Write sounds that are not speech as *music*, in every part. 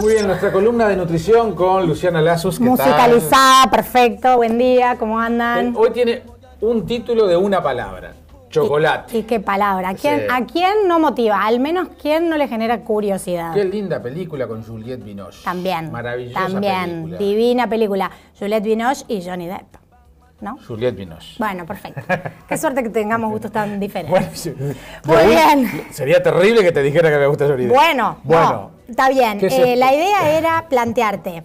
Muy bien, nuestra columna de nutrición con Luciana Lazos. Musicalizada, perfecto. Buen día, ¿cómo andan? Eh, hoy tiene un título de una palabra. Chocolate. ¿Y, qué palabra? ¿A quién, no motiva? Al menos quién no le genera curiosidad. Qué linda película con Juliette Binoche. También. Maravillosa También, divina película. Juliette Binoche y Johnny Depp. ¿No? Juliette Binoche. Bueno, perfecto. Qué suerte que tengamos gustos tan diferentes. *laughs* Muy bien. Sería terrible que te dijera que me gusta Johnny Depp. Bueno, bueno. Está bien. Eh, la idea era plantearte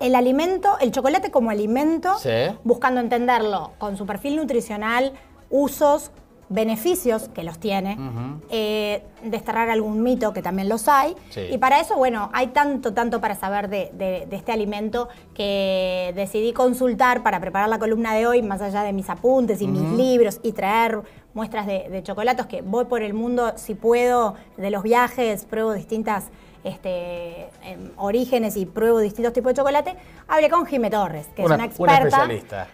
el alimento, el chocolate como alimento, buscando entenderlo con su perfil nutricional, usos, beneficios que los tiene, eh, desterrar algún mito que también los hay. Y para eso, bueno, hay tanto, tanto para saber de, este alimento que decidí consultar para preparar la columna de hoy, más allá de mis apuntes y mis libros y traer muestras de, chocolates que voy por el mundo, si puedo, de los viajes, pruebo distintas este, em, orígenes y pruebo distintos tipos de chocolate, hablé con Jimé Torres, que es una experta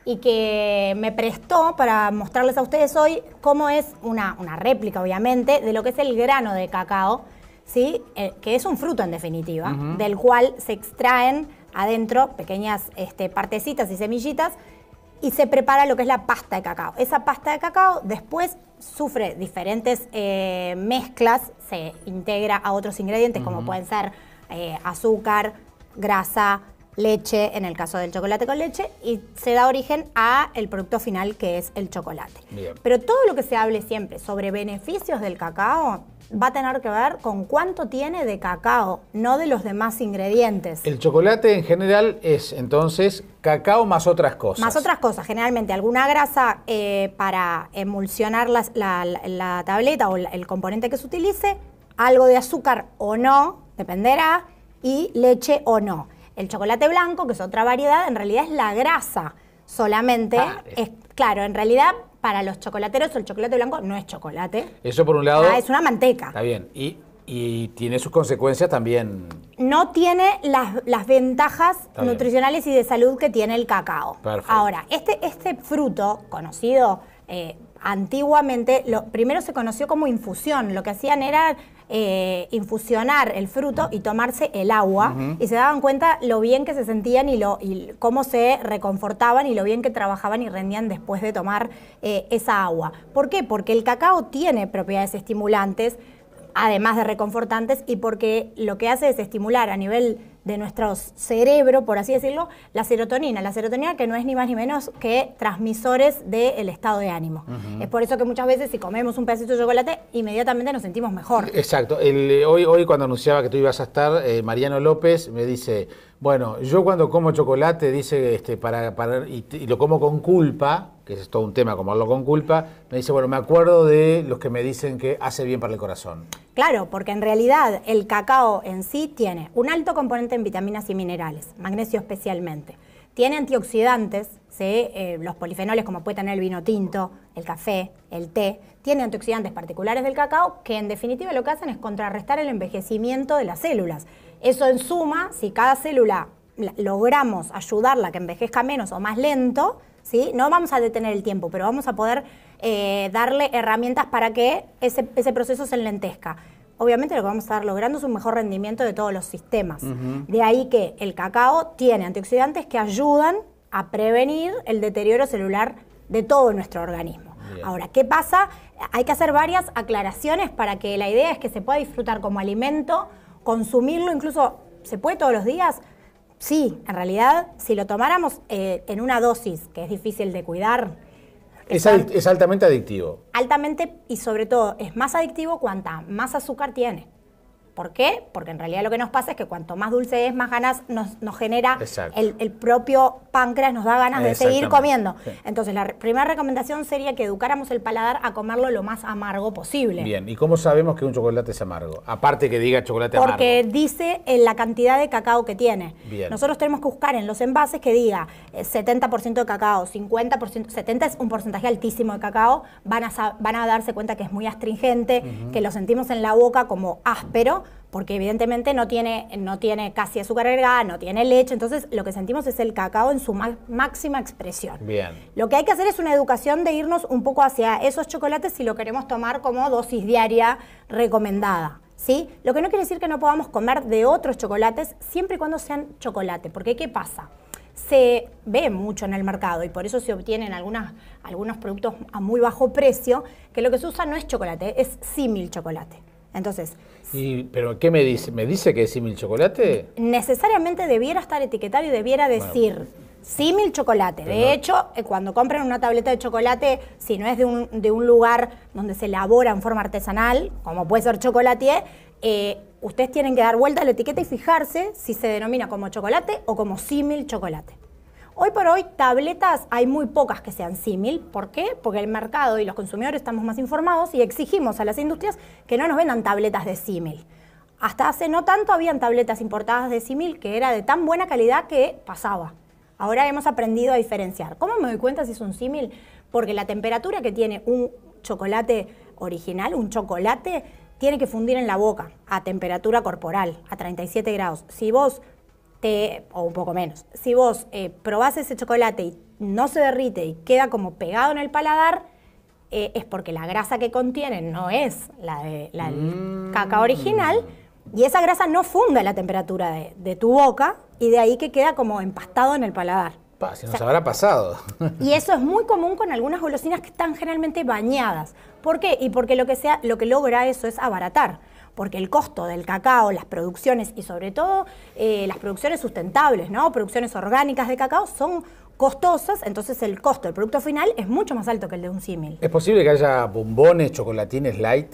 y que me prestó para mostrarles a ustedes hoy cómo es una, réplica, obviamente, de lo que es el grano de cacao, ¿sí? Eh, que es un fruto en definitiva, del cual se extraen adentro pequeñas este, partecitas y semillitas y se prepara lo que es la pasta de cacao. Esa pasta de cacao después sufre diferentes eh, mezclas, se integra a otros ingredientes como pueden ser eh, azúcar, grasa, leche, en el caso del chocolate con leche, y se da origen al producto final que es el chocolate. Pero todo lo que se hable siempre sobre beneficios del cacao va a tener que ver con cuánto tiene de cacao, no de los demás ingredientes. El chocolate en general es entonces cacao más otras cosas. Más otras cosas, generalmente alguna grasa eh, para emulsionar la, tableta o el componente que se utilice, algo de azúcar o no, dependerá, y leche o no. El chocolate blanco, que es otra variedad, en realidad es la grasa solamente ah, claro, en realidad para los chocolateros el chocolate blanco no es chocolate. Eso por un lado. Ah, es una manteca. Está bien. Y, y, tiene sus consecuencias también. No tiene las, ventajas nutricionales y de salud que tiene el cacao. Perfecto. Ahora, este, este fruto conocido eh, antiguamente, primero se conoció como infusión. Lo que hacían era eh, infusionar el fruto y tomarse el agua. Y se daban cuenta lo bien que se sentían y, lo, cómo se reconfortaban y lo bien que trabajaban y rendían después de tomar eh, esa agua. ¿Por qué? Porque el cacao tiene propiedades estimulantes, además de reconfortantes, y porque lo que hace es estimular a nivel de nuestro cerebro, por así decirlo, la serotonina. La serotonina que no es ni más ni menos que transmisores del estado de ánimo. Es por eso que muchas veces si comemos un pedacito de chocolate, inmediatamente nos sentimos mejor. Exacto. Eh, hoy, hoy cuando anunciaba que tú ibas a estar, eh, Mariano López me dice bueno, yo cuando como chocolate, dice, este, para, para y, lo como con culpa, que es todo un tema como comerlo con culpa, me dice, bueno, me acuerdo de los que me dicen que hace bien para el corazón. Claro, porque en realidad el cacao en sí tiene un alto componente en vitaminas y minerales, magnesio especialmente tiene antioxidantes, eh, los polifenoles como puede tener el vino tinto, el café, el té, tiene antioxidantes particulares del cacao que en definitiva lo que hacen es contrarrestar el envejecimiento de las células. Eso en suma, si cada célula logramos ayudarla a que envejezca menos o más lento, ¿sí? no vamos a detener el tiempo, pero vamos a poder eh, darle herramientas para que ese, ese proceso se enlentezca obviamente lo que vamos a estar logrando es un mejor rendimiento de todos los sistemas. De ahí que el cacao tiene antioxidantes que ayudan a prevenir el deterioro celular de todo nuestro organismo. Ahora, ¿qué pasa? Hay que hacer varias aclaraciones para que la idea es que se pueda disfrutar como alimento, consumirlo, incluso se puede todos los días. Sí, en realidad, si lo tomáramos eh, en una dosis, que es difícil de cuidar, es, es altamente adictivo. Altamente y sobre todo es más adictivo cuanta más azúcar tiene. ¿Por qué? Porque en realidad lo que nos pasa es que cuanto más dulce es, más ganas nos, genera el, el, propio páncreas, nos da ganas de seguir comiendo. Entonces, la primera recomendación sería que educáramos el paladar a comerlo lo más amargo posible. Bien, ¿y cómo sabemos que un chocolate es amargo? Aparte que diga chocolate amargo. Porque dice eh, la cantidad de cacao que tiene. Nosotros tenemos que buscar en los envases que diga 70% eh, de cacao, 50%, 70 es un porcentaje altísimo de cacao, van a, van a darse cuenta que es muy astringente, que lo sentimos en la boca como áspero porque evidentemente no tiene, no tiene casi azúcar agregada, no tiene leche, entonces lo que sentimos es el cacao en su máxima expresión. Bien. Lo que hay que hacer es una educación de irnos un poco hacia esos chocolates si lo queremos tomar como dosis diaria recomendada. ¿Sí? Lo que no quiere decir que no podamos comer de otros chocolates siempre y cuando sean chocolate, porque ¿qué pasa? se ve mucho en el mercado y por eso se obtienen algunas, algunos productos a muy bajo precio, que lo que se usa no es chocolate, es símil chocolate. Entonces. ¿Pero qué me dice? ¿Me dice que es símil chocolate? Necesariamente debiera estar etiquetado y debiera decir. simil Símil chocolate. de hecho, eh, cuando compran una tableta de chocolate, si no es de un, lugar donde se elabora en forma artesanal, como puede ser chocolatier, eh, ustedes tienen que dar vuelta a la etiqueta y fijarse si se denomina como chocolate o como símil chocolate. Hoy por hoy, tabletas hay muy pocas que sean símil. ¿Por qué? Porque el mercado y los consumidores estamos más informados y exigimos a las industrias que no nos vendan tabletas de símil. Hasta hace no tanto habían tabletas importadas de símil que era de tan buena calidad que pasaba. Ahora hemos aprendido a diferenciar. ¿Cómo me doy cuenta si es un símil? Porque la temperatura que tiene un chocolate original, un chocolate, tiene que fundir en la boca a temperatura corporal, a 37 grados. Si vos o un poco menos, si vos eh, probás ese chocolate y no se derrite y queda como pegado en el paladar, eh, es porque la grasa que contiene no es la, de, la del mm. original y esa grasa no funde la temperatura de, tu boca y de ahí que queda como empastado en el paladar. si nos habrá pasado. Y eso es muy común con algunas golosinas que están generalmente bañadas. ¿Por qué? Y porque lo que, lo que logra eso es abaratar porque el costo del cacao, las producciones y sobre todo eh, las producciones sustentables, ¿no? Producciones orgánicas de cacao son costosas, entonces el costo del producto final es mucho más alto que el de un símil. ¿Es posible que haya bombones, chocolatines, light?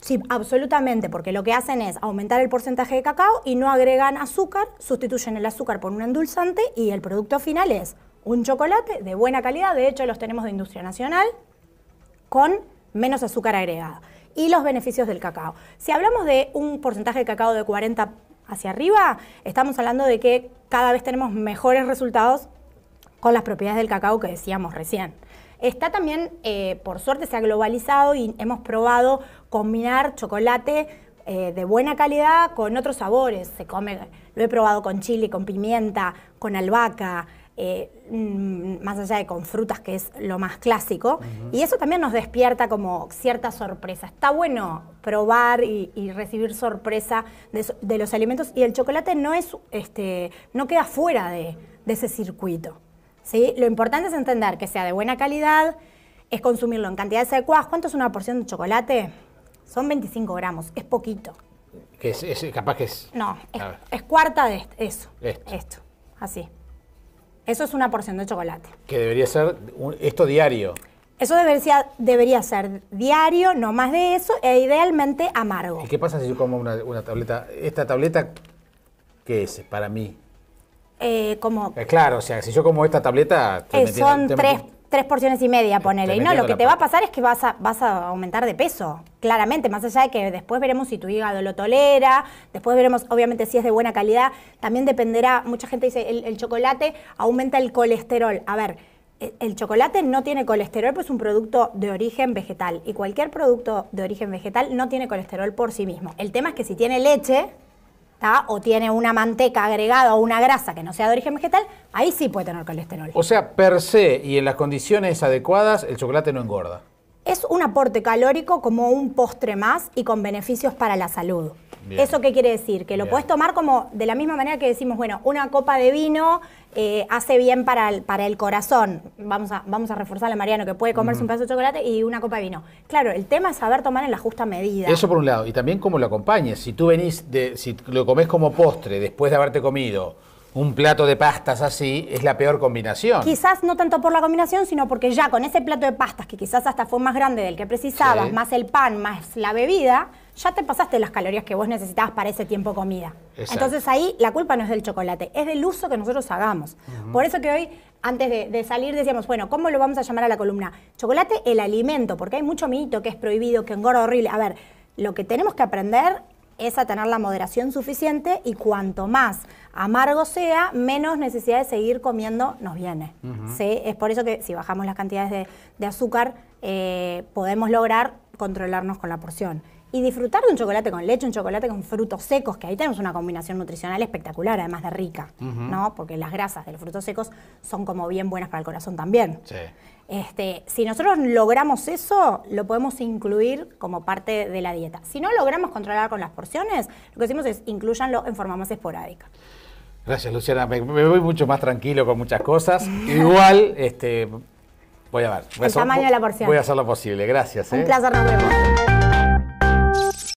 Sí, absolutamente, porque lo que hacen es aumentar el porcentaje de cacao y no agregan azúcar, sustituyen el azúcar por un endulzante y el producto final es un chocolate de buena calidad, de hecho los tenemos de industria nacional, con menos azúcar agregada y los beneficios del cacao. Si hablamos de un porcentaje de cacao de 40 hacia arriba, estamos hablando de que cada vez tenemos mejores resultados con las propiedades del cacao que decíamos recién. Está también, eh, por suerte, se ha globalizado y hemos probado combinar chocolate eh, de buena calidad con otros sabores. Se come, lo he probado con chile, con pimienta, con albahaca, eh, mm, más allá de con frutas, que es lo más clásico. Y eso también nos despierta como cierta sorpresa. Está bueno probar y, recibir sorpresa de, los alimentos y el chocolate no, es, este, no queda fuera de, ese circuito. ¿sí? Lo importante es entender que sea de buena calidad, es consumirlo en cantidades adecuadas. ¿Cuánto es una porción de chocolate? Son 25 gramos, es poquito. Que es, capaz que es. No, es, cuarta de eso. esto. Así. Eso es una porción de chocolate. Que debería ser esto diario. Eso debería, debería ser diario, no más de eso, e idealmente amargo. ¿Y qué pasa si yo como una, tableta? ¿Esta tableta qué es para mí? Eh, como... Eh, claro, o sea, si yo como esta tableta... Eh, son tres, tres porciones y media, ponele. y no, lo que te va a pasar es que vas a, vas a aumentar de peso, claramente, más allá de que después veremos si tu hígado lo tolera, después veremos, obviamente, si es de buena calidad, también dependerá, mucha gente dice, el, chocolate aumenta el colesterol. A ver, el, el chocolate no tiene colesterol, pues es un producto de origen vegetal. Y cualquier producto de origen vegetal no tiene colesterol por sí mismo. El tema es que si tiene leche, o tiene una manteca agregada o una grasa que no sea de origen vegetal, ahí sí puede tener colesterol. O sea, per se y en las condiciones adecuadas, el chocolate no engorda. Es un aporte calórico como un postre más y con beneficios para la salud. ¿Eso qué quiere decir? Que lo puedes tomar como de la misma manera que decimos, bueno, una copa de vino eh, hace bien para el, para el corazón. Vamos a, vamos a reforzarle a Mariano que puede comerse un pedazo de chocolate y una copa de vino. Claro, el tema es saber tomar en la justa medida. Eso por un lado. Y también cómo lo acompañes. Si tú venís, de, si lo comes como postre después de haberte comido un plato de pastas así es la peor combinación. Quizás no tanto por la combinación, sino porque ya con ese plato de pastas, que quizás hasta fue más grande del que precisabas, más el pan, más la bebida, ya te pasaste las calorías que vos necesitabas para ese tiempo comida. Entonces ahí la culpa no es del chocolate, es del uso que nosotros hagamos. Por eso que hoy, antes de, de, salir, decíamos, bueno, ¿cómo lo vamos a llamar a la columna? Chocolate, el alimento, porque hay mucho mito que es prohibido, que engorda horrible. A ver, lo que tenemos que aprender es a tener la moderación suficiente y cuanto más amargo sea, menos necesidad de seguir comiendo nos viene. Es por eso que si bajamos las cantidades de, azúcar, eh, podemos lograr controlarnos con la porción. Y disfrutar de un chocolate con leche, un chocolate con frutos secos, que ahí tenemos una combinación nutricional espectacular, además de rica, ¿no? Porque las grasas de los frutos secos son como bien buenas para el corazón también. Este, si nosotros logramos eso, lo podemos incluir como parte de la dieta. Si no logramos controlar con las porciones, lo que decimos es incluyanlo en forma más esporádica. Gracias, Luciana. Me, voy mucho más tranquilo con muchas cosas. Igual, este, voy a ver. Voy a hacer, de la porción. Voy a hacer lo posible. Gracias. Un ¿eh? placer, nos vemos.